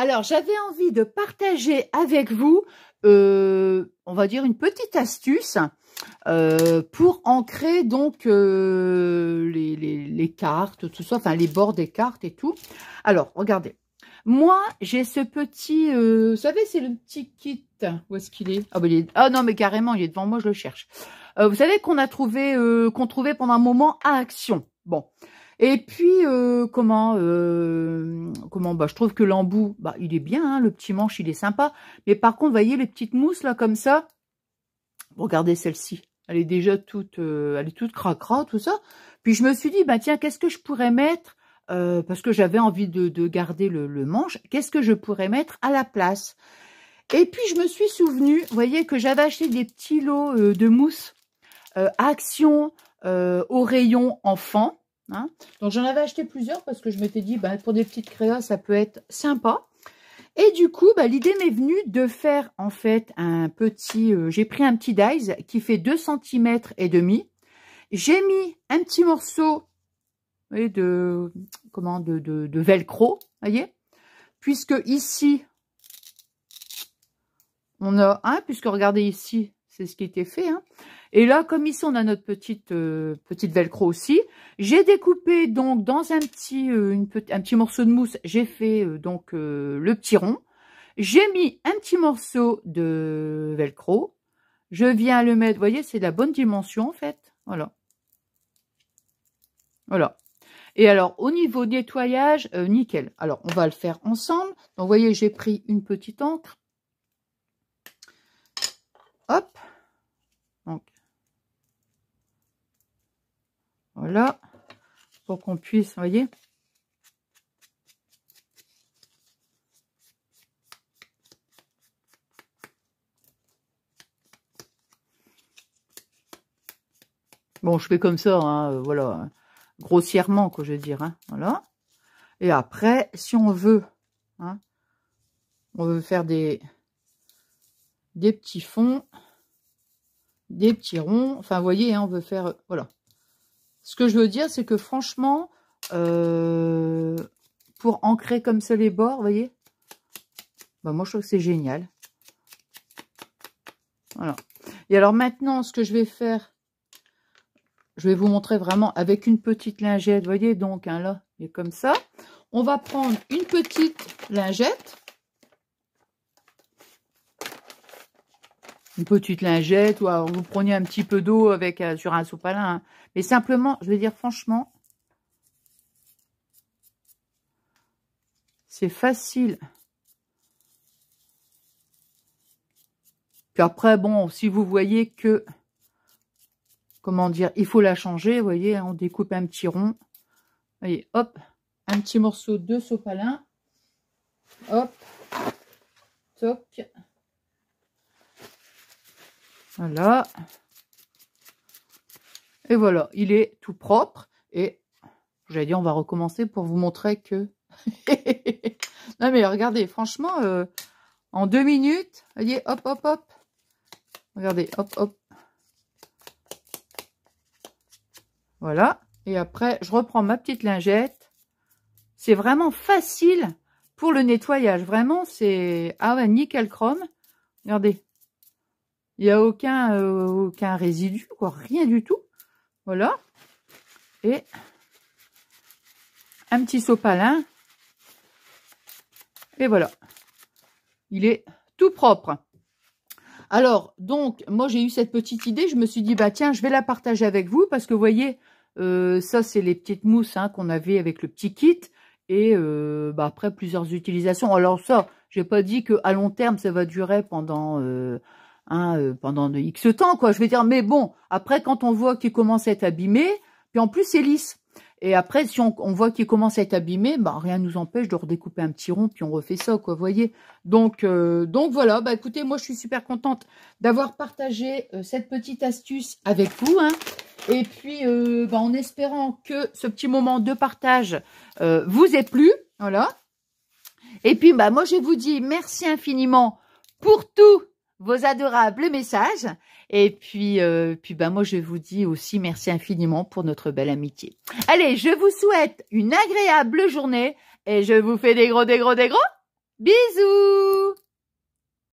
Alors, j'avais envie de partager avec vous, euh, on va dire, une petite astuce euh, pour ancrer donc euh, les, cartes, tout ça, enfin les bords des cartes et tout. Alors, regardez. Moi, j'ai ce petit, vous savez, c'est le petit kit. Où est-ce qu'il est, ah, ben, est ah non, mais carrément, il est devant moi, je le cherche. vous savez qu'on a trouvé, qu'on trouvait pendant un moment à Action. Bon, et puis, euh, comment, euh, comment bah, Je trouve que l'embout, bah, il est bien, hein, le petit manche, il est sympa. Mais par contre, voyez, les petites mousses, là, comme ça. Regardez celle-ci. Elle est déjà toute, euh, elle est toute cracra, tout ça. Puis je me suis dit, bah, tiens, qu'est-ce que je pourrais mettre Parce que j'avais envie de, de, garder le, le manche. Qu'est-ce que je pourrais mettre à la place Et puis, je me suis souvenu, voyez, que j'avais acheté des petits lots de mousse. Action au rayon enfant Hein. Donc j'en avais acheté plusieurs parce que je m'étais dit, bah, pour des petites créas, ça peut être sympa. Et du coup, bah, l'idée m'est venue de faire en fait un petit... Euh, j'ai pris un petit dies qui fait 2 cm et demi. J'ai mis un petit morceau voyez, de, comment, de, velcro, voyez Puisque ici, on a un, puisque regardez ici, c'est ce qui était fait. Hein. Et là, comme ici, on a notre petite, euh, petite velcro aussi. J'ai découpé donc dans un petit, euh, un petit morceau de mousse, j'ai fait euh, donc euh, le petit rond. J'ai mis un petit morceau de velcro. Je viens le mettre, vous voyez, c'est la bonne dimension en fait. Voilà. Voilà. Et alors, au niveau nettoyage, nickel. Alors, on va le faire ensemble. Donc, vous voyez, j'ai pris une petite encre. Hop. Donc, voilà pour qu'on puisse, voyez, Bon, je fais comme ça, hein, euh, voilà, grossièrement, que je veux dire, hein, voilà. Et après, si on veut, hein, on veut faire des, des petits fonds, des petits ronds, enfin, voyez, on veut faire, euh, voilà. Ce que je veux dire, c'est que franchement, euh, pour ancrer comme ça les bords, vous voyez, bah, moi, je trouve que c'est génial. Voilà. Et alors maintenant, ce que je vais faire, je vais vous montrer vraiment avec une petite lingette. Vous voyez, donc, hein, là, il est comme ça. On va prendre une petite lingette. une petite lingette ou euh, vous prenez un petit peu d'eau avec euh, sur un sopalin. Hein. Mais simplement, je veux dire franchement, c'est facile. Puis après, bon, si vous voyez que, comment dire, il faut la changer, vous voyez, on découpe un petit rond. Vous voyez, hop, un petit morceau de sopalin. Hop, toc. Voilà. Et voilà, il est tout propre. Et j'allais dire, on va recommencer pour vous montrer que... non mais regardez, franchement, euh, en deux minutes, voyez, hop, hop, hop. Regardez, hop, hop. Voilà. Et après, je reprends ma petite lingette. C'est vraiment facile pour le nettoyage. Vraiment, c'est... Ah nickel chrome. Regardez. Il n'y a aucun, euh, aucun résidu, quoi, rien du tout. Voilà. Et un petit sopalin. Et voilà. Il est tout propre. Alors, donc, moi, j'ai eu cette petite idée. Je me suis dit, bah tiens, je vais la partager avec vous parce que, vous voyez, euh, ça, c'est les petites mousses hein, qu'on avait avec le petit kit. Et euh, bah, après, plusieurs utilisations. Alors ça, j'ai pas dit que à long terme, ça va durer pendant... Hein, euh, pendant X temps, quoi. Je veux dire, mais bon, après, quand on voit qu'il commence à être abîmé, puis en plus, c'est lisse. Et après, si on, voit qu'il commence à être abîmé, bah, rien ne nous empêche de redécouper un petit rond, puis on refait ça, quoi, voyez. Donc, euh, donc voilà, bah, écoutez, moi, je suis super contente d'avoir partagé euh, cette petite astuce avec vous. Hein. Et puis, bah, en espérant que ce petit moment de partage vous ait plu, voilà. Et puis, bah, moi, je vous dis merci infiniment pour tout vos adorables messages. Et puis, euh, puis bah moi, je vous dis aussi merci infiniment pour notre belle amitié. Allez, je vous souhaite une agréable journée et je vous fais des gros, des gros, des gros bisous